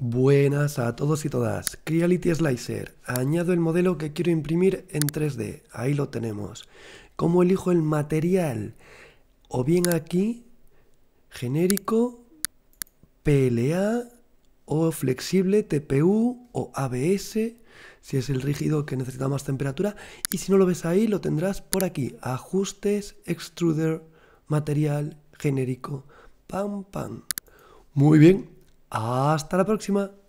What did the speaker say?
Buenas a todos y todas, Creality Slicer, añado el modelo que quiero imprimir en 3D, ahí lo tenemos. ¿Cómo elijo el material? O bien aquí, genérico, PLA, o flexible, TPU o ABS, si es el rígido que necesita más temperatura, y si no lo ves ahí, lo tendrás por aquí, ajustes, extruder, material, genérico, pam, pam. Muy bien, hasta la próxima.